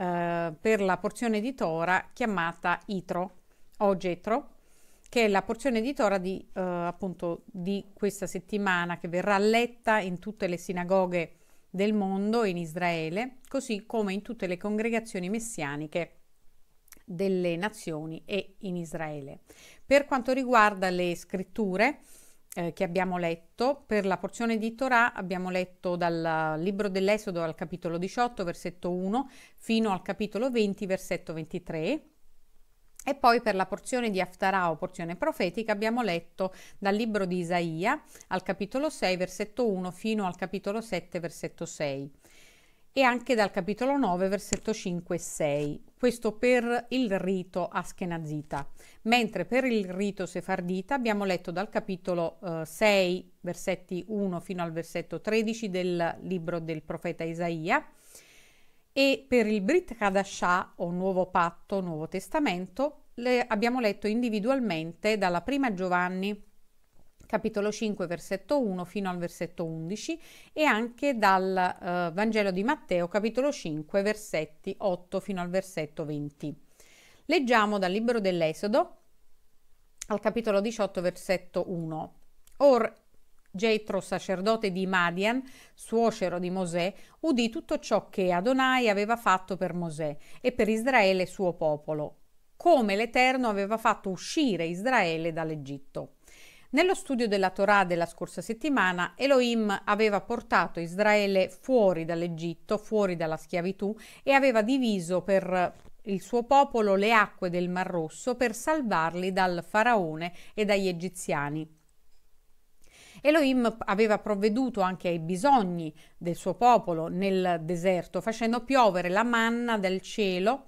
Eh, per la porzione di tora chiamata itro o getro, che è la porzione di Torah di, eh, appunto, di questa settimana che verrà letta in tutte le sinagoghe del mondo, in Israele, così come in tutte le congregazioni messianiche delle nazioni e in Israele. Per quanto riguarda le scritture, eh, che abbiamo letto. Per la porzione di Torah abbiamo letto dal libro dell'Esodo al capitolo 18, versetto 1, fino al capitolo 20, versetto 23. E poi per la porzione di Aftarah o porzione profetica abbiamo letto dal libro di Isaia al capitolo 6 versetto 1 fino al capitolo 7 versetto 6 e anche dal capitolo 9, versetto 5 e 6. Questo per il rito askenazita, mentre per il rito sefardita abbiamo letto dal capitolo eh, 6, versetti 1 fino al versetto 13 del libro del profeta Isaia e per il Brit Kadashah o Nuovo Patto, Nuovo Testamento, le abbiamo letto individualmente dalla prima Giovanni capitolo 5, versetto 1 fino al versetto 11 e anche dal eh, Vangelo di Matteo, capitolo 5, versetti 8 fino al versetto 20. Leggiamo dal libro dell'Esodo al capitolo 18, versetto 1. Or Getro, sacerdote di Madian, suocero di Mosè, udì tutto ciò che Adonai aveva fatto per Mosè e per Israele suo popolo, come l'Eterno aveva fatto uscire Israele dall'Egitto. Nello studio della Torah della scorsa settimana, Elohim aveva portato Israele fuori dall'Egitto, fuori dalla schiavitù e aveva diviso per il suo popolo le acque del Mar Rosso per salvarli dal faraone e dagli egiziani. Elohim aveva provveduto anche ai bisogni del suo popolo nel deserto, facendo piovere la manna dal cielo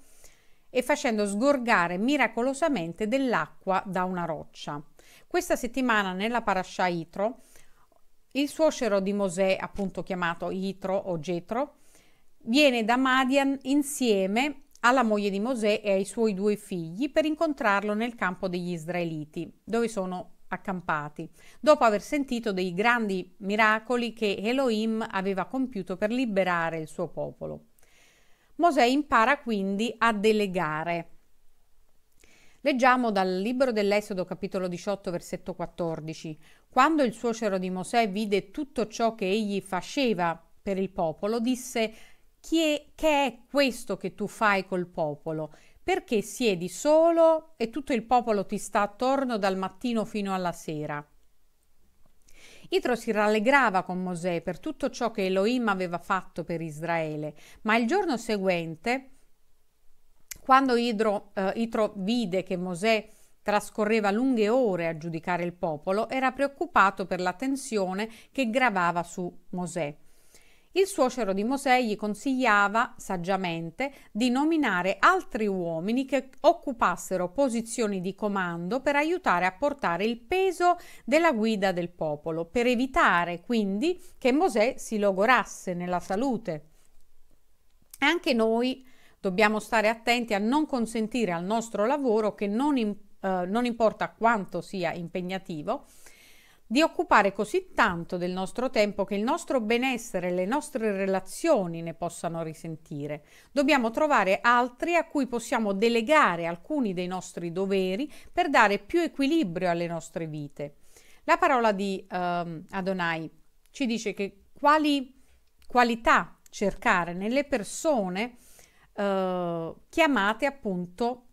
e facendo sgorgare miracolosamente dell'acqua da una roccia. Questa settimana nella parasha Itro, il suocero di Mosè, appunto chiamato Itro o Getro, viene da Madian insieme alla moglie di Mosè e ai suoi due figli per incontrarlo nel campo degli Israeliti, dove sono accampati, dopo aver sentito dei grandi miracoli che Elohim aveva compiuto per liberare il suo popolo. Mosè impara quindi a delegare Leggiamo dal libro dell'Esodo capitolo 18 versetto 14. Quando il suocero di Mosè vide tutto ciò che egli faceva per il popolo, disse chi è, che è questo che tu fai col popolo? Perché siedi solo e tutto il popolo ti sta attorno dal mattino fino alla sera? Itro si rallegrava con Mosè per tutto ciò che Elohim aveva fatto per Israele, ma il giorno seguente quando Idro, eh, Itro vide che Mosè trascorreva lunghe ore a giudicare il popolo, era preoccupato per la tensione che gravava su Mosè. Il suocero di Mosè gli consigliava saggiamente di nominare altri uomini che occupassero posizioni di comando per aiutare a portare il peso della guida del popolo, per evitare quindi che Mosè si logorasse nella salute. Anche noi Dobbiamo stare attenti a non consentire al nostro lavoro, che non, in, eh, non importa quanto sia impegnativo, di occupare così tanto del nostro tempo che il nostro benessere e le nostre relazioni ne possano risentire. Dobbiamo trovare altri a cui possiamo delegare alcuni dei nostri doveri per dare più equilibrio alle nostre vite. La parola di um, Adonai ci dice che quali qualità cercare nelle persone eh, chiamate appunto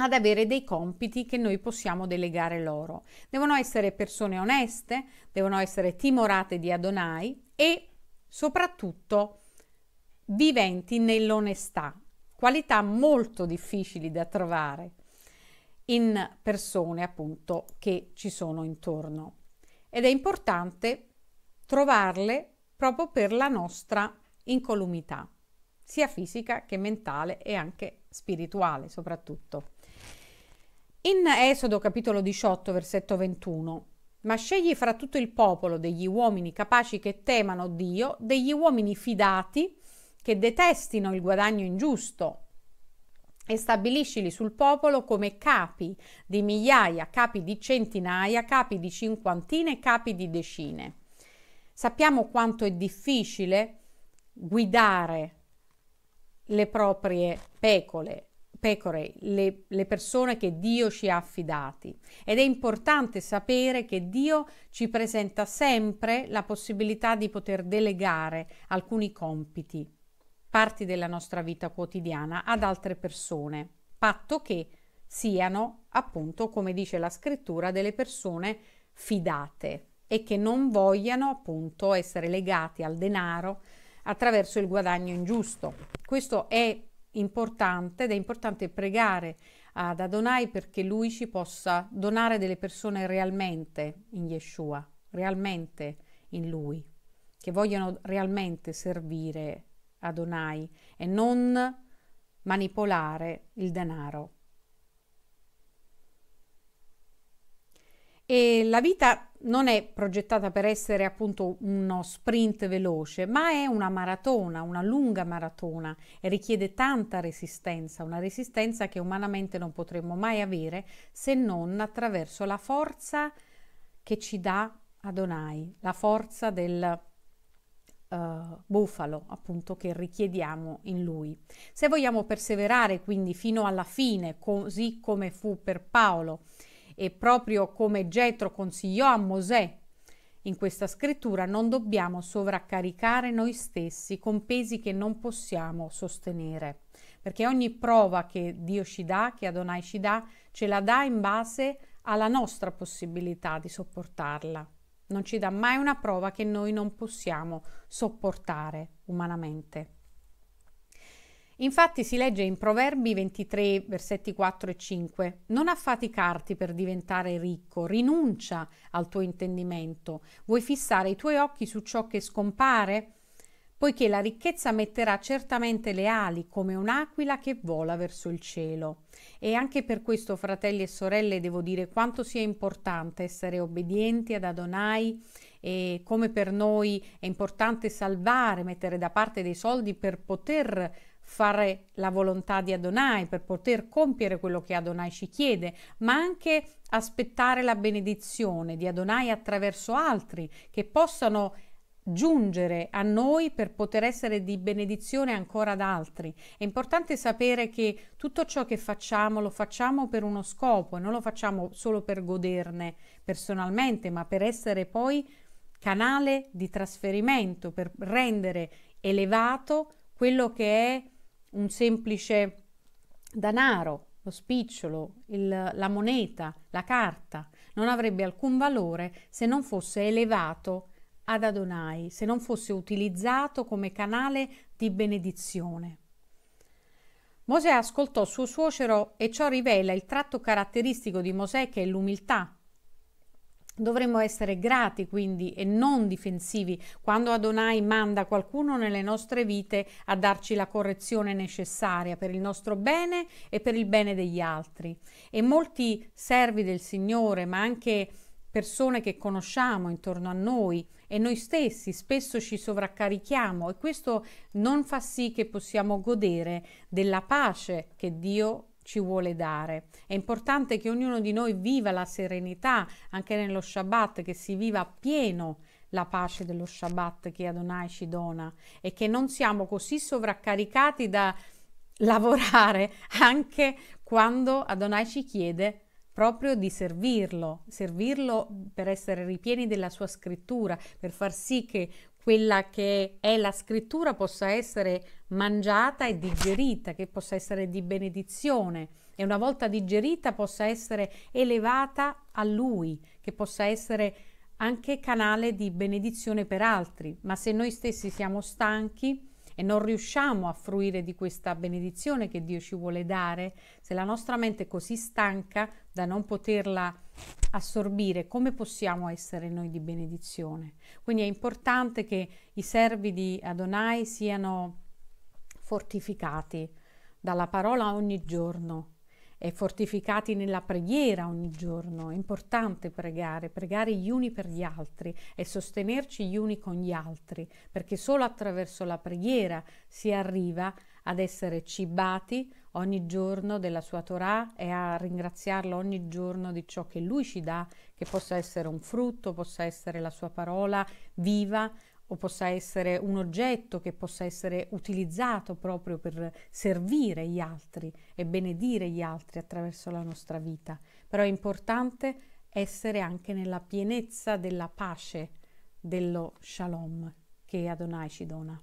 ad avere dei compiti che noi possiamo delegare loro. Devono essere persone oneste, devono essere timorate di Adonai e soprattutto viventi nell'onestà, qualità molto difficili da trovare in persone appunto che ci sono intorno. Ed è importante trovarle proprio per la nostra incolumità sia fisica che mentale e anche spirituale soprattutto. In Esodo capitolo 18 versetto 21 ma scegli fra tutto il popolo degli uomini capaci che temano Dio, degli uomini fidati che detestino il guadagno ingiusto e stabiliscili sul popolo come capi di migliaia, capi di centinaia, capi di cinquantine, capi di decine. Sappiamo quanto è difficile guidare le proprie pecore, pecore le, le persone che Dio ci ha affidati. Ed è importante sapere che Dio ci presenta sempre la possibilità di poter delegare alcuni compiti, parti della nostra vita quotidiana, ad altre persone, patto che siano, appunto, come dice la scrittura, delle persone fidate e che non vogliano appunto essere legati al denaro, attraverso il guadagno ingiusto. Questo è importante ed è importante pregare ad Adonai perché lui ci possa donare delle persone realmente in Yeshua, realmente in lui, che vogliono realmente servire Adonai e non manipolare il denaro. E la vita non è progettata per essere appunto uno sprint veloce, ma è una maratona, una lunga maratona e richiede tanta resistenza, una resistenza che umanamente non potremmo mai avere se non attraverso la forza che ci dà Adonai, la forza del Uh, bufalo appunto che richiediamo in lui. Se vogliamo perseverare quindi fino alla fine, così come fu per Paolo e proprio come Getro consigliò a Mosè in questa scrittura non dobbiamo sovraccaricare noi stessi con pesi che non possiamo sostenere, perché ogni prova che Dio ci dà, che Adonai ci dà, ce la dà in base alla nostra possibilità di sopportarla. Non ci dà mai una prova che noi non possiamo sopportare umanamente. Infatti si legge in Proverbi 23, versetti 4 e 5, Non affaticarti per diventare ricco, rinuncia al tuo intendimento. Vuoi fissare i tuoi occhi su ciò che scompare? Poiché la ricchezza metterà certamente le ali come un'aquila che vola verso il cielo. E anche per questo, fratelli e sorelle, devo dire quanto sia importante essere obbedienti ad Adonai e come per noi è importante salvare, mettere da parte dei soldi per poter fare la volontà di Adonai, per poter compiere quello che Adonai ci chiede, ma anche aspettare la benedizione di Adonai attraverso altri che possano giungere a noi per poter essere di benedizione ancora ad altri. È importante sapere che tutto ciò che facciamo lo facciamo per uno scopo e non lo facciamo solo per goderne personalmente, ma per essere poi canale di trasferimento, per rendere elevato quello che è un semplice danaro, lo spicciolo, il, la moneta, la carta, non avrebbe alcun valore se non fosse elevato ad Adonai, se non fosse utilizzato come canale di benedizione. Mosè ascoltò suo suocero e ciò rivela il tratto caratteristico di Mosè che è l'umiltà, Dovremmo essere grati quindi e non difensivi quando Adonai manda qualcuno nelle nostre vite a darci la correzione necessaria per il nostro bene e per il bene degli altri. E molti servi del Signore, ma anche persone che conosciamo intorno a noi e noi stessi spesso ci sovraccarichiamo e questo non fa sì che possiamo godere della pace che Dio ci vuole dare. È importante che ognuno di noi viva la serenità anche nello Shabbat, che si viva pieno la pace dello Shabbat che Adonai ci dona e che non siamo così sovraccaricati da lavorare anche quando Adonai ci chiede proprio di servirlo, servirlo per essere ripieni della sua scrittura, per far sì che quella che è la scrittura possa essere mangiata e digerita, che possa essere di benedizione e una volta digerita possa essere elevata a Lui, che possa essere anche canale di benedizione per altri. Ma se noi stessi siamo stanchi, e non riusciamo a fruire di questa benedizione che Dio ci vuole dare, se la nostra mente è così stanca da non poterla assorbire come possiamo essere noi di benedizione. Quindi è importante che i servi di Adonai siano fortificati dalla parola ogni giorno e fortificati nella preghiera ogni giorno. È importante pregare, pregare gli uni per gli altri e sostenerci gli uni con gli altri, perché solo attraverso la preghiera si arriva ad essere cibati, ogni giorno della sua Torah e a ringraziarlo ogni giorno di ciò che lui ci dà, che possa essere un frutto, possa essere la sua parola viva o possa essere un oggetto che possa essere utilizzato proprio per servire gli altri e benedire gli altri attraverso la nostra vita. Però è importante essere anche nella pienezza della pace, dello shalom che Adonai ci dona.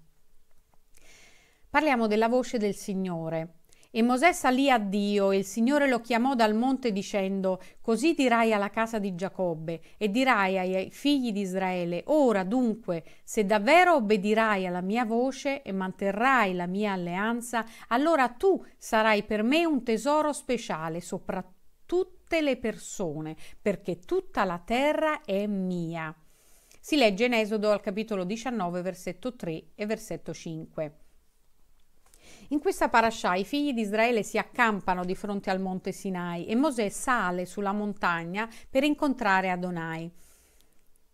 Parliamo della voce del Signore e Mosè salì a Dio e il Signore lo chiamò dal monte dicendo, Così dirai alla casa di Giacobbe e dirai ai figli di Israele, Ora dunque, se davvero obbedirai alla mia voce e manterrai la mia alleanza, allora tu sarai per me un tesoro speciale sopra tutte le persone, perché tutta la terra è mia. Si legge in Esodo al capitolo 19, versetto 3 e versetto 5. In questa parasha i figli di Israele si accampano di fronte al monte Sinai e Mosè sale sulla montagna per incontrare Adonai.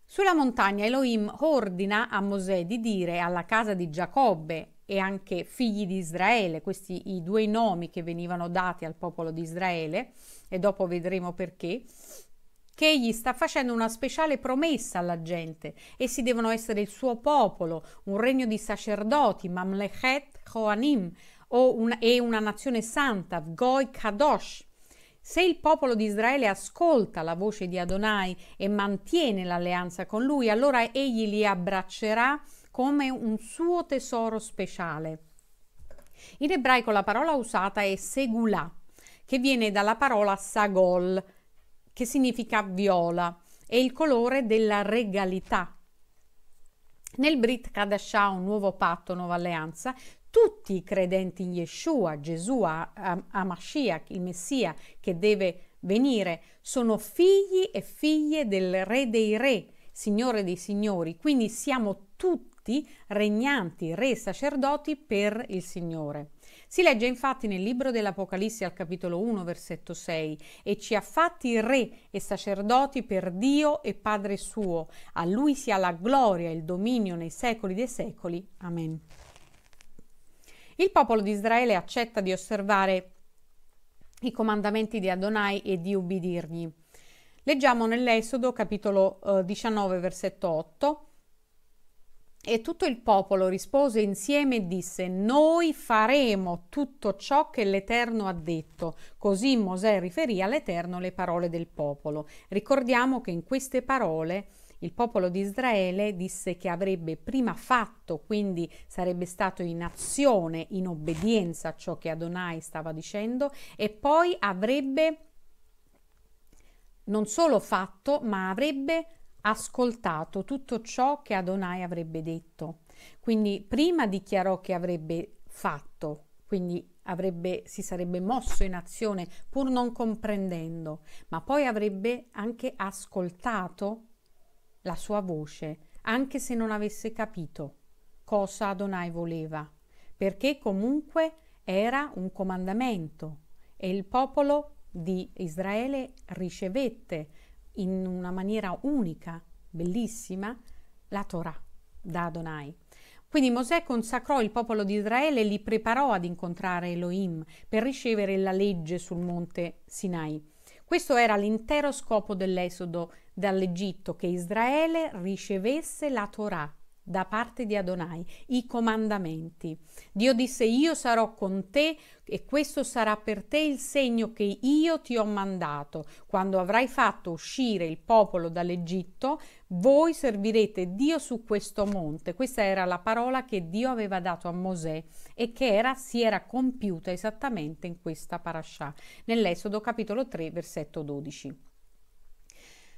Sulla montagna Elohim ordina a Mosè di dire alla casa di Giacobbe e anche figli di Israele, questi i due nomi che venivano dati al popolo di Israele, e dopo vedremo perché, che egli sta facendo una speciale promessa alla gente. Essi devono essere il suo popolo, un regno di sacerdoti, Mamlechet Koanim, un, e una nazione santa, Goi Kadosh. Se il popolo di Israele ascolta la voce di Adonai e mantiene l'alleanza con lui, allora egli li abbraccerà come un suo tesoro speciale. In ebraico la parola usata è segulà, che viene dalla parola sagol, che significa viola, è il colore della regalità. Nel Brit Kadashah, un nuovo patto, nuova alleanza, tutti i credenti in Yeshua, Gesù, a, Mashiach, il Messia che deve venire, sono figli e figlie del Re dei Re, Signore dei Signori, quindi siamo tutti regnanti, re, sacerdoti per il Signore. Si legge infatti nel libro dell'Apocalisse al capitolo 1 versetto 6 e ci ha fatti re e sacerdoti per Dio e Padre suo. A lui sia la gloria e il dominio nei secoli dei secoli. Amen. Il popolo di Israele accetta di osservare i comandamenti di Adonai e di ubbidirgli. Leggiamo nell'Esodo capitolo 19 eh, versetto 8 e tutto il popolo rispose insieme e disse, noi faremo tutto ciò che l'Eterno ha detto. Così Mosè riferì all'Eterno le parole del popolo. Ricordiamo che in queste parole il popolo di Israele disse che avrebbe prima fatto, quindi sarebbe stato in azione, in obbedienza a ciò che Adonai stava dicendo, e poi avrebbe non solo fatto, ma avrebbe ascoltato tutto ciò che Adonai avrebbe detto. Quindi prima dichiarò che avrebbe fatto, quindi avrebbe, si sarebbe mosso in azione pur non comprendendo, ma poi avrebbe anche ascoltato la sua voce, anche se non avesse capito cosa Adonai voleva, perché comunque era un comandamento e il popolo di Israele ricevette in una maniera unica, bellissima, la Torah da Adonai. Quindi Mosè consacrò il popolo di Israele e li preparò ad incontrare Elohim per ricevere la legge sul monte Sinai. Questo era l'intero scopo dell'esodo dall'Egitto, che Israele ricevesse la Torah, da parte di Adonai, i comandamenti. Dio disse io sarò con te e questo sarà per te il segno che io ti ho mandato. Quando avrai fatto uscire il popolo dall'Egitto, voi servirete Dio su questo monte. Questa era la parola che Dio aveva dato a Mosè e che era, si era compiuta esattamente in questa parasha, nell'Esodo capitolo 3 versetto 12.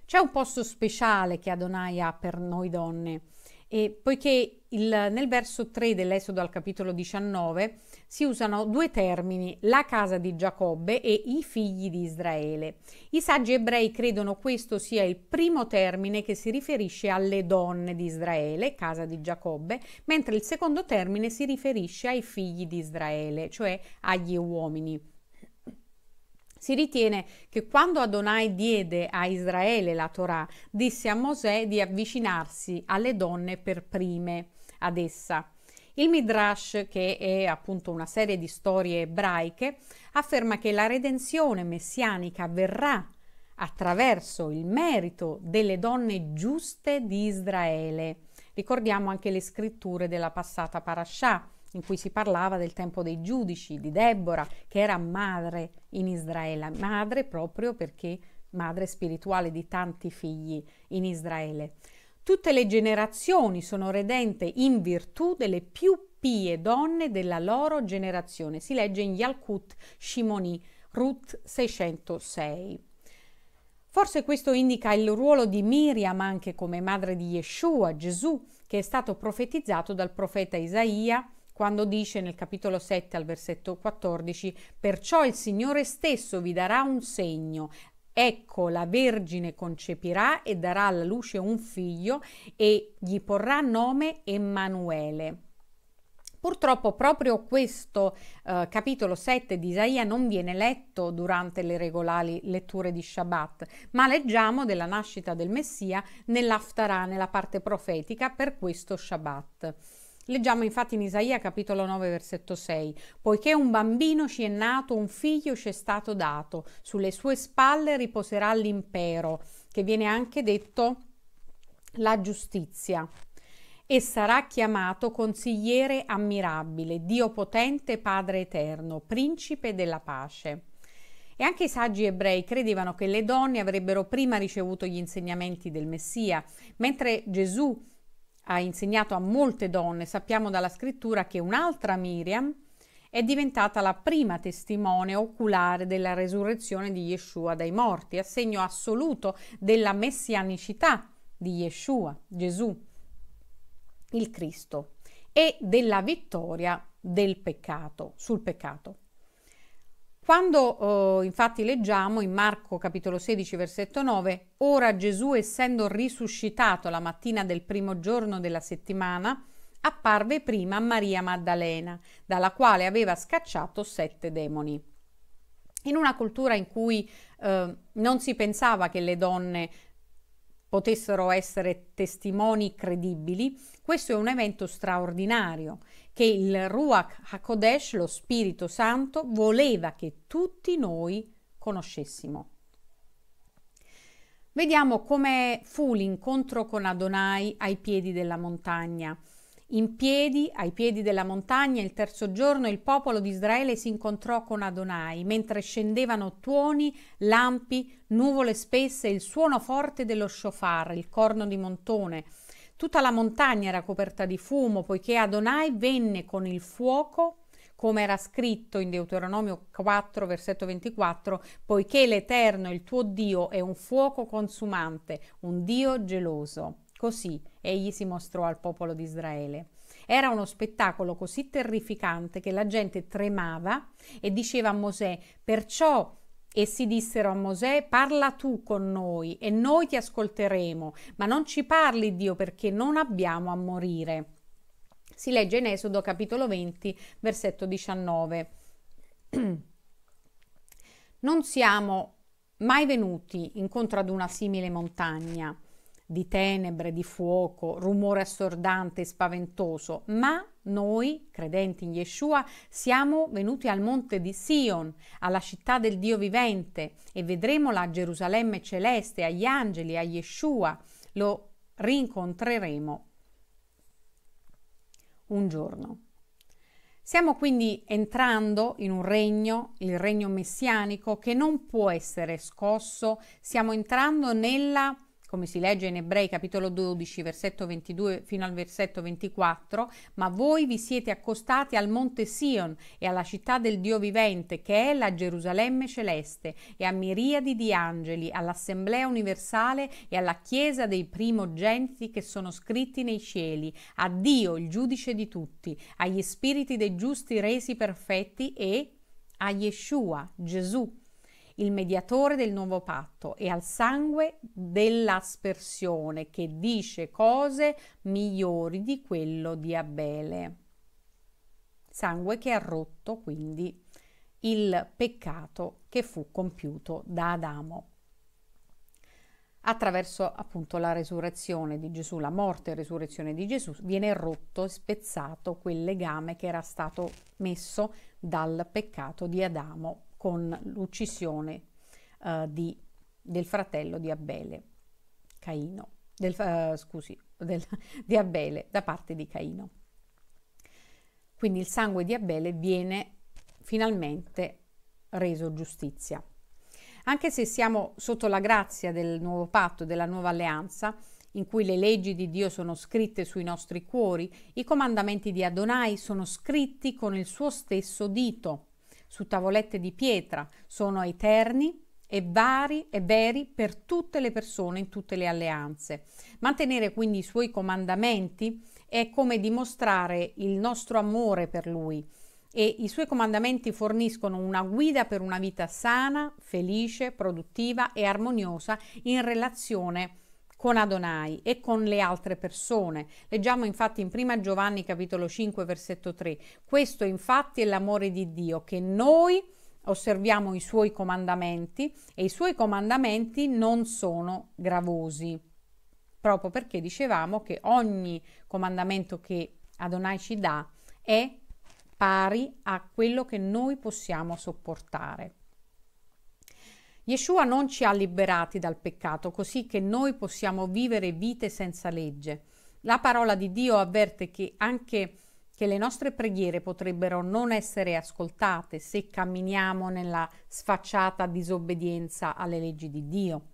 C'è un posto speciale che Adonai ha per noi donne e poiché il, nel verso 3 dell'Esodo al capitolo 19 si usano due termini, la casa di Giacobbe e i figli di Israele. I saggi ebrei credono questo sia il primo termine che si riferisce alle donne di Israele, casa di Giacobbe, mentre il secondo termine si riferisce ai figli di Israele, cioè agli uomini. Si ritiene che quando Adonai diede a Israele la Torah, disse a Mosè di avvicinarsi alle donne per prime ad essa. Il Midrash, che è appunto una serie di storie ebraiche, afferma che la redenzione messianica avverrà attraverso il merito delle donne giuste di Israele. Ricordiamo anche le scritture della passata Parashah, in cui si parlava del tempo dei giudici, di Deborah, che era madre in Israele, madre proprio perché madre spirituale di tanti figli in Israele. Tutte le generazioni sono redente in virtù delle più pie donne della loro generazione. Si legge in Yalkut Shimoni, Ruth 606. Forse questo indica il ruolo di Miriam anche come madre di Yeshua, Gesù, che è stato profetizzato dal profeta Isaia quando dice nel capitolo 7 al versetto 14, perciò il Signore stesso vi darà un segno. Ecco, la Vergine concepirà e darà alla luce un figlio e gli porrà nome Emanuele. Purtroppo proprio questo eh, capitolo 7 di Isaia non viene letto durante le regolari letture di Shabbat, ma leggiamo della nascita del Messia nell'Aftarà, nella parte profetica, per questo Shabbat. Leggiamo infatti in Isaia capitolo 9 versetto 6, poiché un bambino ci è nato, un figlio ci è stato dato, sulle sue spalle riposerà l'impero, che viene anche detto la giustizia, e sarà chiamato consigliere ammirabile, Dio potente, Padre eterno, principe della pace. E anche i saggi ebrei credevano che le donne avrebbero prima ricevuto gli insegnamenti del Messia, mentre Gesù ha insegnato a molte donne, sappiamo dalla scrittura che un'altra Miriam è diventata la prima testimone oculare della resurrezione di Yeshua dai morti, a segno assoluto della messianicità di Yeshua, Gesù, il Cristo, e della vittoria del peccato, sul peccato. Quando eh, infatti leggiamo in Marco capitolo 16 versetto 9, ora Gesù essendo risuscitato la mattina del primo giorno della settimana, apparve prima Maria Maddalena, dalla quale aveva scacciato sette demoni. In una cultura in cui eh, non si pensava che le donne potessero essere testimoni credibili, questo è un evento straordinario che il Ruach HaKodesh, lo Spirito Santo, voleva che tutti noi conoscessimo. Vediamo come fu l'incontro con Adonai ai piedi della montagna in piedi, ai piedi della montagna, il terzo giorno il popolo di Israele si incontrò con Adonai, mentre scendevano tuoni, lampi, nuvole spesse, il suono forte dello shofar, il corno di montone. Tutta la montagna era coperta di fumo, poiché Adonai venne con il fuoco come era scritto in Deuteronomio 4, versetto 24, poiché l'Eterno, il tuo Dio, è un fuoco consumante, un Dio geloso. Così egli si mostrò al popolo di Israele. Era uno spettacolo così terrificante che la gente tremava e diceva a Mosè, perciò essi dissero a Mosè, parla tu con noi e noi ti ascolteremo, ma non ci parli Dio perché non abbiamo a morire. Si legge in Esodo capitolo 20, versetto 19. non siamo mai venuti incontro ad una simile montagna di tenebre, di fuoco, rumore assordante e spaventoso, ma noi, credenti in Yeshua, siamo venuti al monte di Sion, alla città del Dio vivente, e vedremo la Gerusalemme celeste, agli angeli, a Yeshua, lo rincontreremo un giorno. Stiamo quindi entrando in un regno, il regno messianico, che non può essere scosso, stiamo entrando nella come si legge in Ebrei capitolo 12, versetto 22 fino al versetto 24, ma voi vi siete accostati al monte Sion e alla città del Dio vivente, che è la Gerusalemme celeste, e a miriadi di angeli, all'assemblea universale e alla chiesa dei primogeniti che sono scritti nei cieli, a Dio il giudice di tutti, agli spiriti dei giusti resi perfetti e a Yeshua, Gesù il mediatore del nuovo patto, e al sangue dell'aspersione che dice cose migliori di quello di Abele. Sangue che ha rotto quindi il peccato che fu compiuto da Adamo attraverso appunto la resurrezione di Gesù, la morte e resurrezione di Gesù, viene rotto e spezzato quel legame che era stato messo dal peccato di Adamo con l'uccisione uh, di, del fratello di Abele, Caino, del, uh, scusi, del, di Abele da parte di Caino. Quindi il sangue di Abele viene finalmente reso giustizia. Anche se siamo sotto la grazia del nuovo patto, della nuova alleanza, in cui le leggi di Dio sono scritte sui nostri cuori, i comandamenti di Adonai sono scritti con il suo stesso dito su tavolette di pietra, sono eterni e vari e veri per tutte le persone in tutte le alleanze. Mantenere quindi i suoi comandamenti è come dimostrare il nostro amore per lui e i suoi comandamenti forniscono una guida per una vita sana, felice, produttiva e armoniosa in relazione con Adonai e con le altre persone. Leggiamo infatti in 1 Giovanni capitolo 5 versetto 3. Questo infatti è l'amore di Dio che noi osserviamo i suoi comandamenti e i suoi comandamenti non sono gravosi. Proprio perché dicevamo che ogni comandamento che Adonai ci dà è pari a quello che noi possiamo sopportare. Yeshua non ci ha liberati dal peccato, così che noi possiamo vivere vite senza legge. La parola di Dio avverte che anche che le nostre preghiere potrebbero non essere ascoltate se camminiamo nella sfacciata disobbedienza alle leggi di Dio.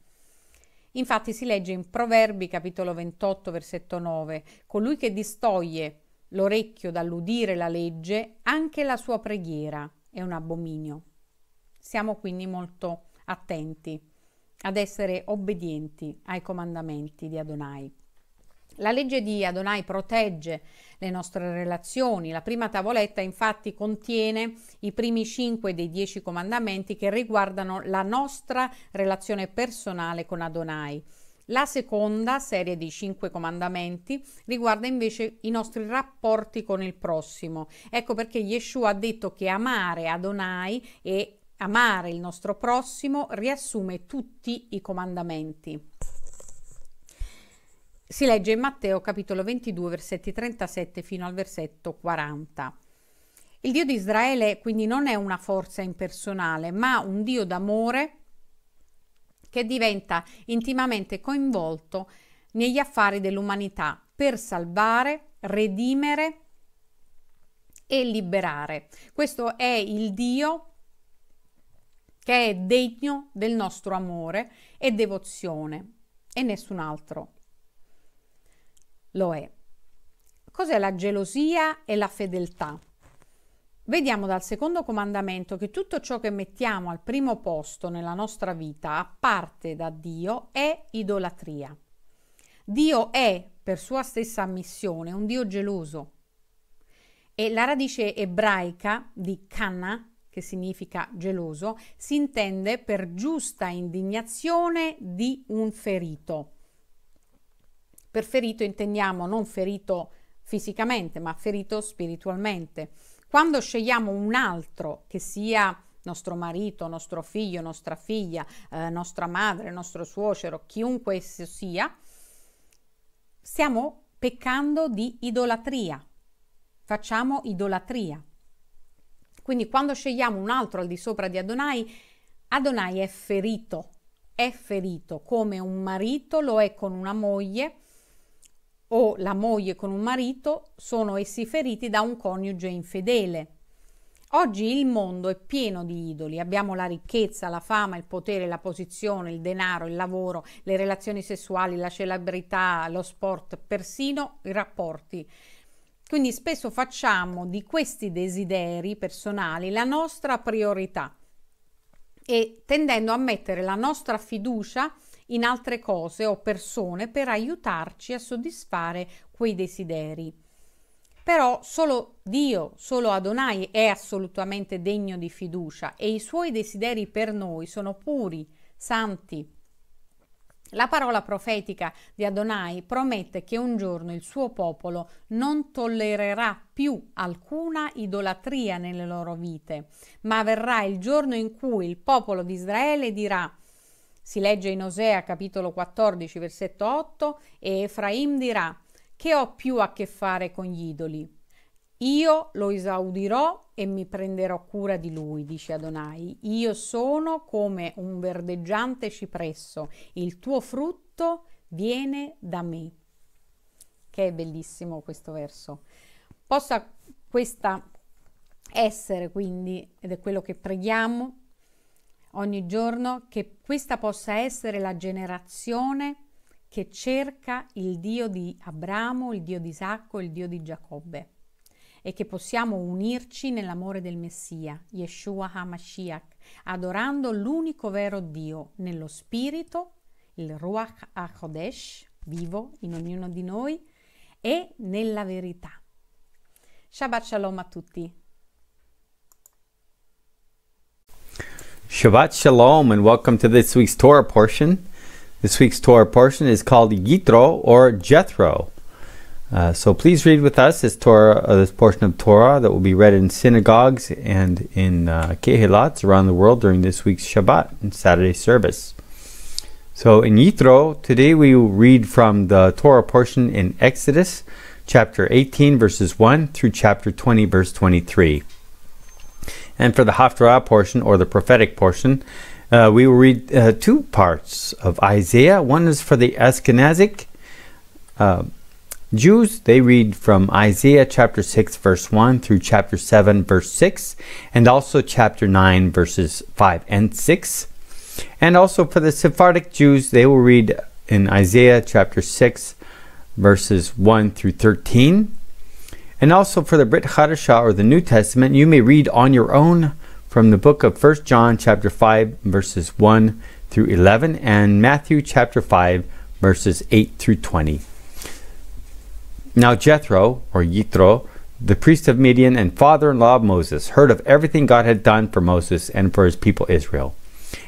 Infatti si legge in Proverbi capitolo 28 versetto 9, colui che distoglie l'orecchio dall'udire la legge, anche la sua preghiera è un abominio. Siamo quindi molto attenti, ad essere obbedienti ai comandamenti di Adonai. La legge di Adonai protegge le nostre relazioni. La prima tavoletta infatti contiene i primi cinque dei dieci comandamenti che riguardano la nostra relazione personale con Adonai. La seconda serie di cinque comandamenti riguarda invece i nostri rapporti con il prossimo. Ecco perché Yeshua ha detto che amare Adonai e Amare il nostro prossimo riassume tutti i comandamenti. Si legge in Matteo capitolo 22 versetti 37 fino al versetto 40. Il Dio di Israele quindi non è una forza impersonale, ma un Dio d'amore che diventa intimamente coinvolto negli affari dell'umanità per salvare, redimere e liberare. Questo è il Dio che che è degno del nostro amore e devozione e nessun altro lo è. Cos'è la gelosia e la fedeltà? Vediamo dal secondo comandamento che tutto ciò che mettiamo al primo posto nella nostra vita, a parte da Dio, è idolatria. Dio è, per sua stessa ammissione, un Dio geloso. E la radice ebraica di Cana che significa geloso, si intende per giusta indignazione di un ferito. Per ferito intendiamo non ferito fisicamente, ma ferito spiritualmente. Quando scegliamo un altro che sia nostro marito, nostro figlio, nostra figlia, eh, nostra madre, nostro suocero, chiunque esso sia, stiamo peccando di idolatria. Facciamo idolatria. Quindi quando scegliamo un altro al di sopra di Adonai, Adonai è ferito, è ferito come un marito lo è con una moglie o la moglie con un marito, sono essi feriti da un coniuge infedele. Oggi il mondo è pieno di idoli, abbiamo la ricchezza, la fama, il potere, la posizione, il denaro, il lavoro, le relazioni sessuali, la celebrità, lo sport, persino i rapporti quindi spesso facciamo di questi desideri personali la nostra priorità e tendendo a mettere la nostra fiducia in altre cose o persone per aiutarci a soddisfare quei desideri. Però solo Dio, solo Adonai è assolutamente degno di fiducia e i suoi desideri per noi sono puri, santi, la parola profetica di Adonai promette che un giorno il suo popolo non tollererà più alcuna idolatria nelle loro vite, ma verrà il giorno in cui il popolo di Israele dirà si legge in Osea capitolo 14 versetto 8 e Efraim dirà che ho più a che fare con gli idoli. Io lo esaudirò e mi prenderò cura di lui, dice Adonai. Io sono come un verdeggiante cipresso, il tuo frutto viene da me. Che è bellissimo questo verso. Possa questa essere quindi, ed è quello che preghiamo ogni giorno, che questa possa essere la generazione che cerca il Dio di Abramo, il Dio di Isacco, il Dio di Giacobbe e che possiamo unirci nell'amore del Messia, Yeshua HaMashiach, adorando l'unico vero Dio nello spirito, il Ruach HaKodesh, vivo in ognuno di noi, e nella verità. Shabbat Shalom a tutti. Shabbat Shalom and welcome to this week's Torah portion. This week's Torah portion is called Yitro or Jethro. Uh, so please read with us this Torah, uh, this portion of Torah that will be read in synagogues and in uh, around the world during this week's Shabbat and Saturday service. So in Yitro, today we will read from the Torah portion in Exodus chapter 18 verses 1 through chapter 20 verse 23. And for the Haftarah portion or the prophetic portion, uh, we will read uh, two parts of Isaiah. One is for the Ashkenazic uh, Jews, they read from Isaiah chapter 6 verse 1 through chapter 7 verse 6 and also chapter 9 verses 5 and 6. And also for the Sephardic Jews, they will read in Isaiah chapter 6 verses 1 through 13. And also for the Brit Chadashah or the New Testament, you may read on your own from the book of 1 John chapter 5 verses 1 through 11 and Matthew chapter 5 verses 8 through 20. Now Jethro, or Yitro, the priest of Midian and father in law of Moses, heard of everything God had done for Moses and for his people Israel,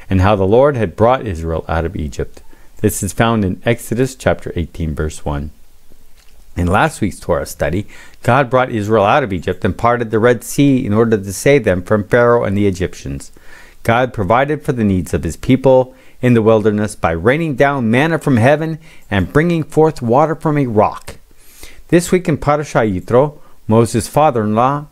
and how the Lord had brought Israel out of Egypt. This is found in Exodus chapter 18, verse 1. In last week's Torah study, God brought Israel out of Egypt and parted the Red Sea in order to save them from Pharaoh and the Egyptians. God provided for the needs of his people in the wilderness by raining down manna from heaven and bringing forth water from a rock. This week in Parashah Yitro, Moses' father-in-law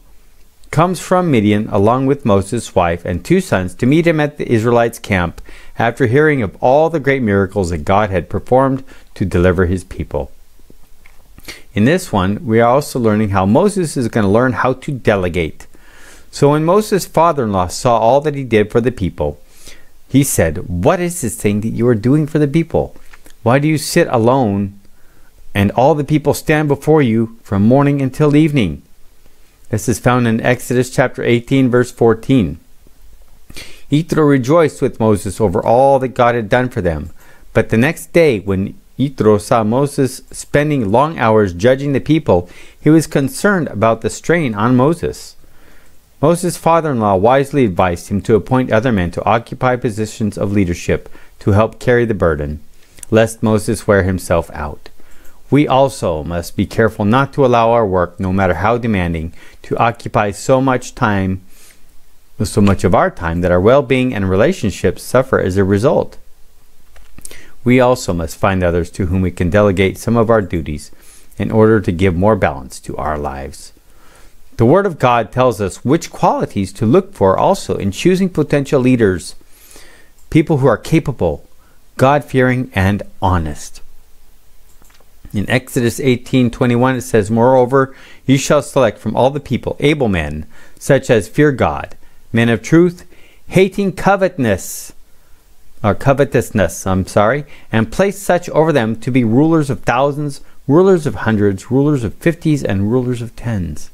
comes from Midian along with Moses' wife and two sons to meet him at the Israelites' camp after hearing of all the great miracles that God had performed to deliver his people. In this one, we are also learning how Moses is going to learn how to delegate. So when Moses' father-in-law saw all that he did for the people, he said, What is this thing that you are doing for the people? Why do you sit alone and all the people stand before you from morning until evening. This is found in Exodus chapter 18, verse 14. Jethro rejoiced with Moses over all that God had done for them. But the next day, when Jethro saw Moses spending long hours judging the people, he was concerned about the strain on Moses. Moses' father in law wisely advised him to appoint other men to occupy positions of leadership to help carry the burden, lest Moses wear himself out. We also must be careful not to allow our work, no matter how demanding, to occupy so much time, so much of our time, that our well being and relationships suffer as a result. We also must find others to whom we can delegate some of our duties in order to give more balance to our lives. The Word of God tells us which qualities to look for also in choosing potential leaders people who are capable, God fearing, and honest. In Exodus 18:21 it says, "Moreover, you shall select from all the people able men, such as fear God, men of truth, hating covetousness, or covetousness, I'm sorry, and place such over them to be rulers of thousands, rulers of hundreds, rulers of fifties, and rulers of tens."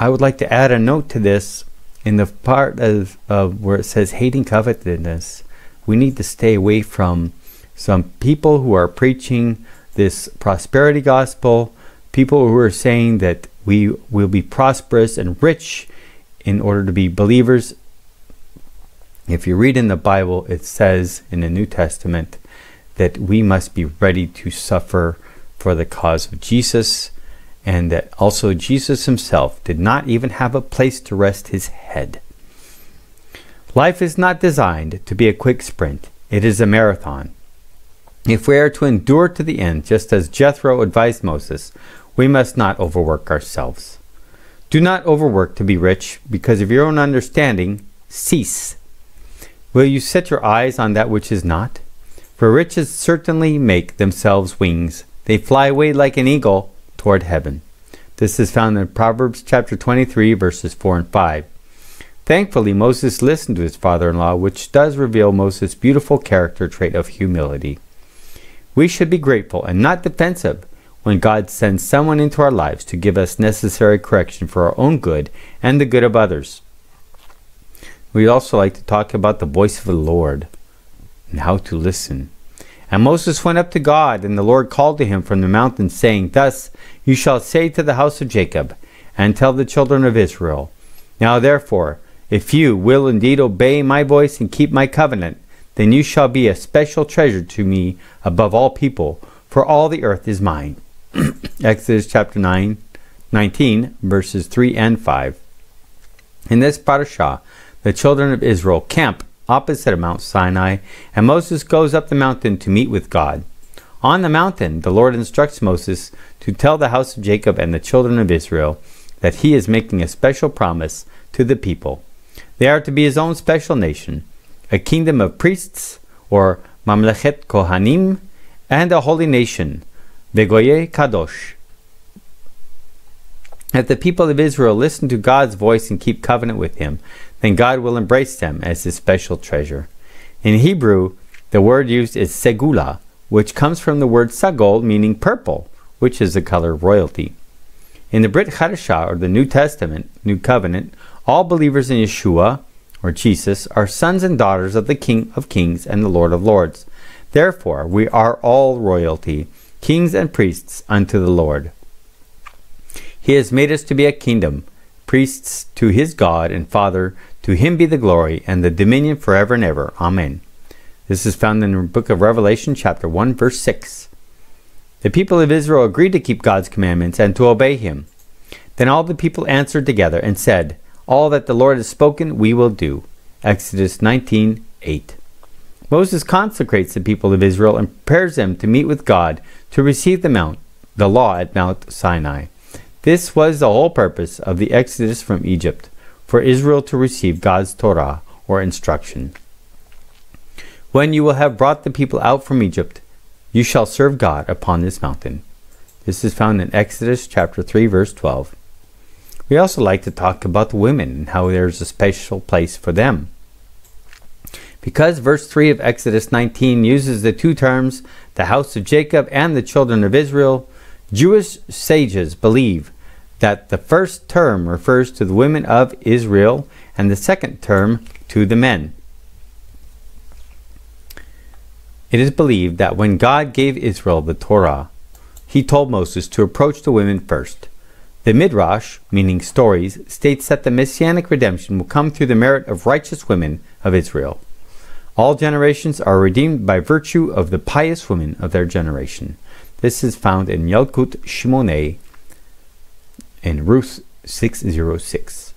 I would like to add a note to this in the part of, of where it says hating covetousness. We need to stay away from some people who are preaching this prosperity gospel, people who are saying that we will be prosperous and rich in order to be believers. If you read in the Bible, it says in the New Testament that we must be ready to suffer for the cause of Jesus, and that also Jesus himself did not even have a place to rest his head. Life is not designed to be a quick sprint, it is a marathon. If we are to endure to the end, just as Jethro advised Moses, we must not overwork ourselves. Do not overwork to be rich, because of your own understanding, cease. Will you set your eyes on that which is not? For riches certainly make themselves wings. They fly away like an eagle toward heaven. This is found in Proverbs chapter 23, verses 4 and 5. Thankfully, Moses listened to his father in law, which does reveal Moses' beautiful character trait of humility. We should be grateful and not defensive when God sends someone into our lives to give us necessary correction for our own good and the good of others. We also like to talk about the voice of the Lord and how to listen. And Moses went up to God, and the Lord called to him from the mountain, saying, Thus you shall say to the house of Jacob, and tell the children of Israel, Now therefore, if you will indeed obey my voice and keep my covenant, then you shall be a special treasure to me above all people, for all the earth is mine. Exodus chapter 9, 19, verses 3 and 5. In this parashah, the children of Israel camp opposite of Mount Sinai, and Moses goes up the mountain to meet with God. On the mountain, the Lord instructs Moses to tell the house of Jacob and the children of Israel that he is making a special promise to the people. They are to be his own special nation, a kingdom of priests, or Mamlechet Kohanim, and a holy nation, the Kadosh. If the people of Israel listen to God's voice and keep covenant with Him, then God will embrace them as His special treasure. In Hebrew, the word used is segula, which comes from the word sagol, meaning purple, which is the color of royalty. In the Brit Chadashah, or the New Testament, New Covenant, all believers in Yeshua or Jesus, are sons and daughters of the King of Kings and the Lord of Lords. Therefore, we are all royalty, kings and priests unto the Lord. He has made us to be a kingdom, priests to his God and Father. To him be the glory and the dominion forever and ever. Amen. This is found in the book of Revelation, chapter 1, verse 6. The people of Israel agreed to keep God's commandments and to obey him. Then all the people answered together and said, all that the Lord has spoken, we will do. Exodus 19 8. Moses consecrates the people of Israel and prepares them to meet with God to receive the Mount, the law at Mount Sinai. This was the whole purpose of the Exodus from Egypt, for Israel to receive God's Torah or instruction. When you will have brought the people out from Egypt, you shall serve God upon this mountain. This is found in Exodus chapter 3 verse 12. We also like to talk about women and how there's a special place for them. Because verse 3 of Exodus 19 uses the two terms, the house of Jacob and the children of Israel, Jewish sages believe that the first term refers to the women of Israel and the second term to the men. It is believed that when God gave Israel the Torah, he told Moses to approach the women first. The Midrash, meaning stories, states that the messianic redemption will come through the merit of righteous women of Israel. All generations are redeemed by virtue of the pious women of their generation. This is found in Yalkut Shimone in Ruth 606.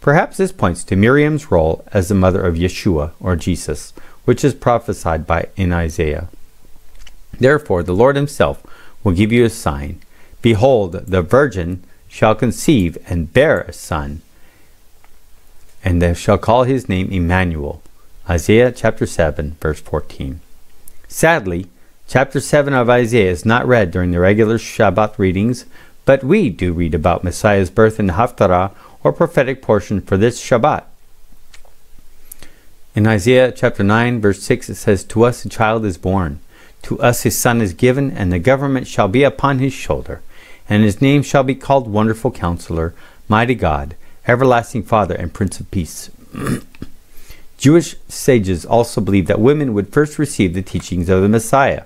Perhaps this points to Miriam's role as the mother of Yeshua or Jesus, which is prophesied by in Isaiah. Therefore, the Lord himself will give you a sign. Behold, the virgin shall conceive and bear a son, and they shall call his name Emmanuel. Isaiah chapter 7, verse 14. Sadly, chapter 7 of Isaiah is not read during the regular Shabbat readings, but we do read about Messiah's birth in the Haftarah or prophetic portion for this Shabbat. In Isaiah chapter 9, verse 6, it says, To us a child is born, to us a son is given, and the government shall be upon his shoulder and his name shall be called Wonderful Counselor, Mighty God, Everlasting Father, and Prince of Peace. Jewish sages also believed that women would first receive the teachings of the Messiah.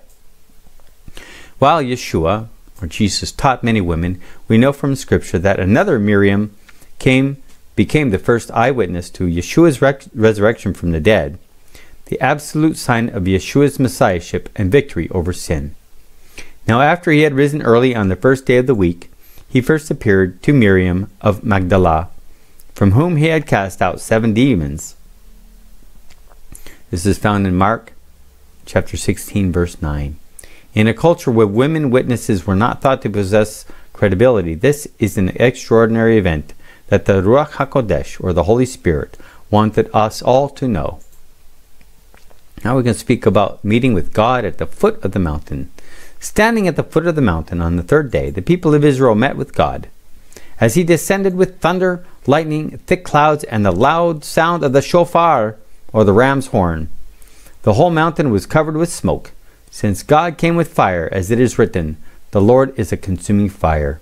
While Yeshua, or Jesus, taught many women, we know from Scripture that another Miriam came, became the first eyewitness to Yeshua's resurrection from the dead, the absolute sign of Yeshua's messiahship and victory over sin. Now after he had risen early on the first day of the week, he first appeared to Miriam of Magdala, from whom he had cast out seven demons. This is found in Mark chapter 16, verse 9. In a culture where women witnesses were not thought to possess credibility, this is an extraordinary event that the Ruach HaKodesh, or the Holy Spirit, wanted us all to know. Now we can speak about meeting with God at the foot of the mountain. Standing at the foot of the mountain on the third day, the people of Israel met with God. As he descended with thunder, lightning, thick clouds, and the loud sound of the shofar, or the ram's horn, the whole mountain was covered with smoke, since God came with fire, as it is written, The Lord is a consuming fire.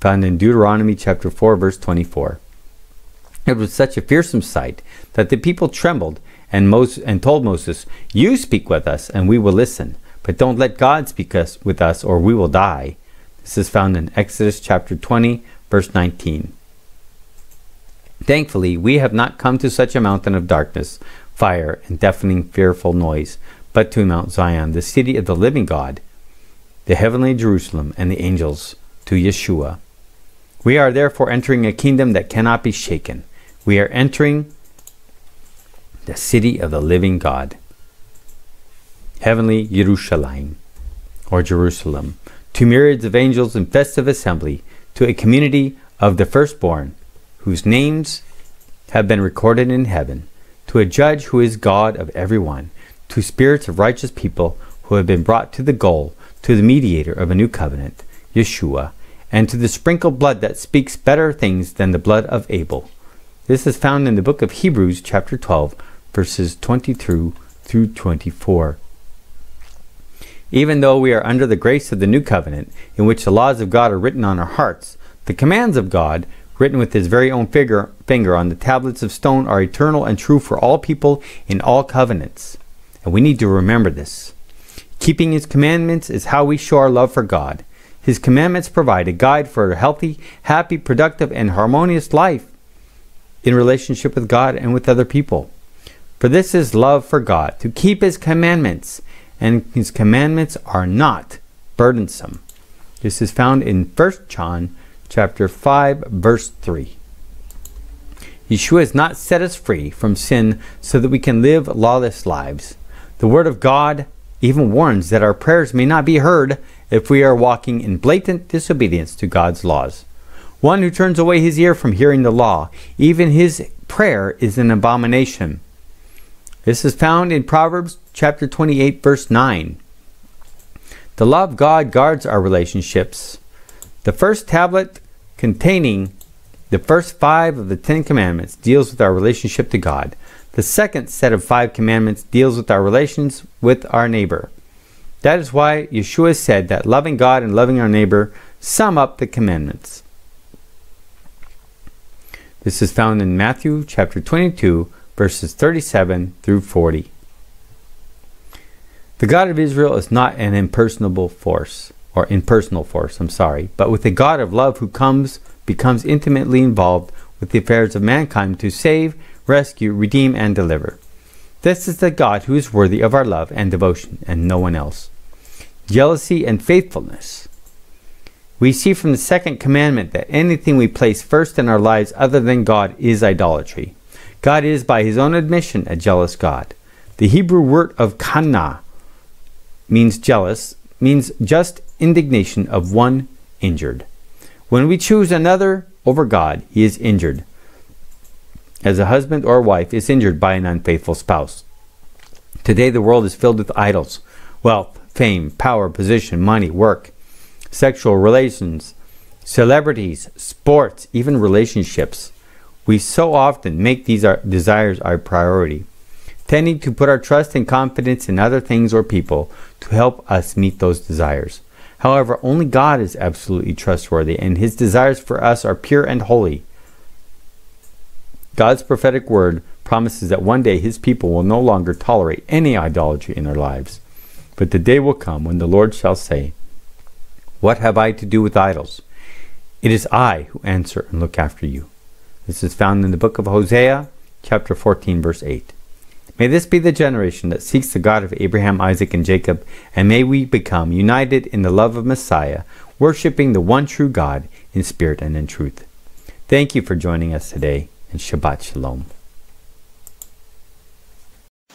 Found in Deuteronomy chapter 4, verse 24. It was such a fearsome sight that the people trembled and, and told Moses, You speak with us, and we will listen. But don't let God speak us, with us, or we will die. This is found in Exodus chapter 20, verse 19. Thankfully, we have not come to such a mountain of darkness, fire, and deafening, fearful noise, but to Mount Zion, the city of the living God, the heavenly Jerusalem, and the angels, to Yeshua. We are therefore entering a kingdom that cannot be shaken. We are entering the city of the living God heavenly Jerusalem, or Jerusalem, to myriads of angels in festive assembly, to a community of the firstborn, whose names have been recorded in heaven, to a judge who is God of everyone, to spirits of righteous people who have been brought to the goal, to the mediator of a new covenant, Yeshua, and to the sprinkled blood that speaks better things than the blood of Abel. This is found in the book of Hebrews, chapter 12, verses 20 through, through 24. Even though we are under the grace of the new covenant, in which the laws of God are written on our hearts, the commands of God, written with his very own figure, finger on the tablets of stone, are eternal and true for all people in all covenants. And we need to remember this. Keeping his commandments is how we show our love for God. His commandments provide a guide for a healthy, happy, productive, and harmonious life in relationship with God and with other people. For this is love for God, to keep his commandments and his commandments are not burdensome. This is found in 1 John chapter 5 verse 3. Yeshua has not set us free from sin so that we can live lawless lives. The word of God even warns that our prayers may not be heard if we are walking in blatant disobedience to God's laws. One who turns away his ear from hearing the law, even his prayer is an abomination. This is found in Proverbs chapter 28 verse 9. The law of God guards our relationships. The first tablet containing the first five of the Ten Commandments deals with our relationship to God. The second set of five commandments deals with our relations with our neighbor. That is why Yeshua said that loving God and loving our neighbor sum up the commandments. This is found in Matthew chapter 22, verses 37 through 40. The God of Israel is not an impersonable force, or impersonal force, I'm sorry, but with a God of love who comes, becomes intimately involved with the affairs of mankind to save, rescue, redeem, and deliver. This is the God who is worthy of our love and devotion, and no one else. Jealousy and faithfulness. We see from the second commandment that anything we place first in our lives other than God is idolatry. God is, by his own admission, a jealous God. The Hebrew word of kana means jealous, means just indignation of one injured. When we choose another over God, he is injured, as a husband or wife is injured by an unfaithful spouse. Today, the world is filled with idols wealth, fame, power, position, money, work, sexual relations, celebrities, sports, even relationships. We so often make these our desires our priority, tending to put our trust and confidence in other things or people to help us meet those desires. However, only God is absolutely trustworthy, and his desires for us are pure and holy. God's prophetic word promises that one day his people will no longer tolerate any idolatry in their lives. But the day will come when the Lord shall say, What have I to do with idols? It is I who answer and look after you. This is found in the book of Hosea, chapter 14, verse 8. May this be the generation that seeks the God of Abraham, Isaac, and Jacob, and may we become united in the love of Messiah, worshiping the one true God in spirit and in truth. Thank you for joining us today, and Shabbat Shalom.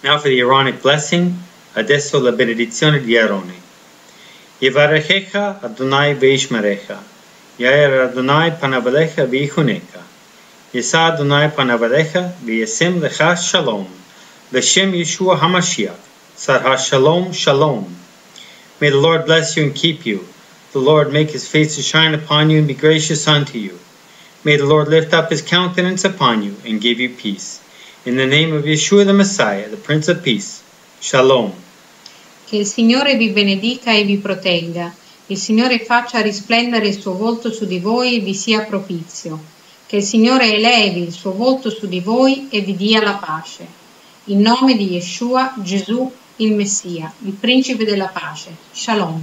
Now for the Aaronic blessing. Adesso la benedizione di Aarone. Yevarechecha Adonai veishmarecha. Yair Adonai panavalecha veichunecha. Yisa Adonai Panavarecha v'yesim lecha shalom. V'shem Yeshua HaMashiach. Sar HaShalom Shalom. May the Lord bless you and keep you. The Lord make his face to shine upon you and be gracious unto you. May the Lord lift up his countenance upon you and give you peace. In the name of Yeshua the Messiah, the Prince of Peace. Shalom. Che il Signore vi benedica e vi protegga. Il Signore faccia risplendere il suo volto su di voi e vi sia propizio. Che il Signore elevi il suo volto su di voi e vi dia la pace. In nome di Yeshua, Gesù, il Messia, il Principe della pace. Shalom.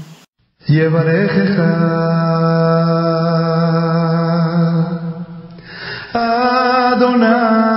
Adonai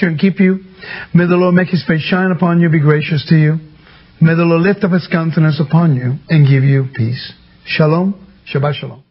you and keep you. May the Lord make his face shine upon you, be gracious to you. May the Lord lift up his countenance upon you and give you peace. Shalom. Shabbat shalom.